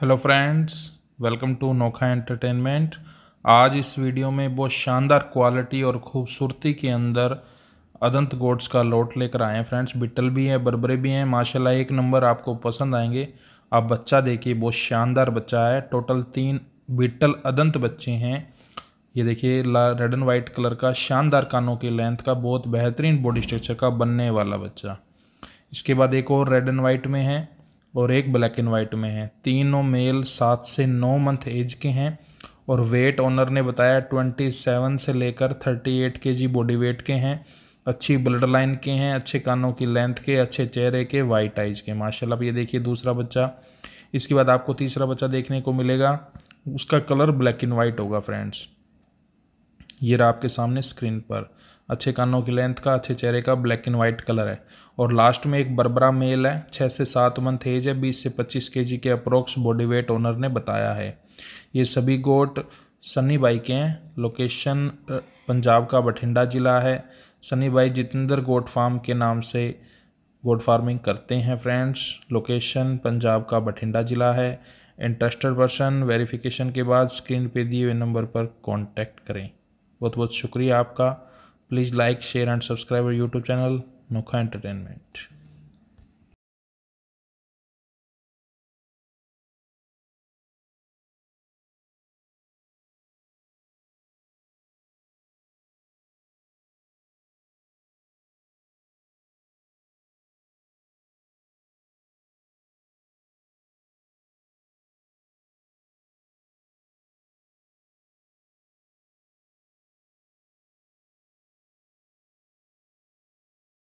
hello friends welcome to Nokha entertainment आज इस video में बहुत शानदार क्वालिटी और खूबसूरती के अंदर अदंत गोड्स का लोट लेकर आए हैं फ्रेंड्स बिटल भी है बरबरे भी हैं माशाल्लाह एक नंबर आपको पसंद आएंगे आप बच्चा देखिए बहुत शानदार बच्चा है टोटल तीन बिटल अदंत बच्चे हैं ये देखिए रेड एंड वाइट कलर का शानदार कानों के लेंथ का बहुत बेहतरीन बॉडी स्ट्रक्चर का बनने वाला बच्चा इसके बाद एक और रेड एंड वाइट में है और एक ब्लैक एंड वाइट में है तीनों मेल सात से नौ मंथ एज के हैं और वेट ऑनर ने बताया ट्वेंटी सेवन से लेकर थर्टी एट के जी बॉडी वेट के हैं अच्छी ब्लड लाइन के हैं अच्छे कानों की लेंथ के अच्छे चेहरे के वाइट आइज के माशाल्लाह ये देखिए दूसरा बच्चा इसके बाद आपको तीसरा बच्चा देखने को मिलेगा उसका कलर ब्लैक एंड वाइट होगा फ्रेंड्स ये रहा आपके सामने स्क्रीन पर अच्छे कानों की लेंथ का अच्छे चेहरे का ब्लैक एंड वाइट कलर है और लास्ट में एक बरबरा मेल है छः से सात मंथ एज है बीस से पच्चीस के के अप्रोक्स बॉडी वेट ओनर ने बताया है ये सभी गोट सनी बाई के हैं लोकेशन पंजाब का बठिंडा ज़िला है सनी बाई जितेंद्र गोट फार्म के नाम से गोट फार्मिंग करते हैं फ्रेंड्स लोकेशन पंजाब का बठिंडा ज़िला है इंटरेस्टेड पर्सन वेरिफिकेशन के बाद स्क्रीन पे दिए हुए नंबर पर कांटेक्ट करें बहुत बहुत शुक्रिया आपका please like share and subscribe YouTube channel Nokha entertainment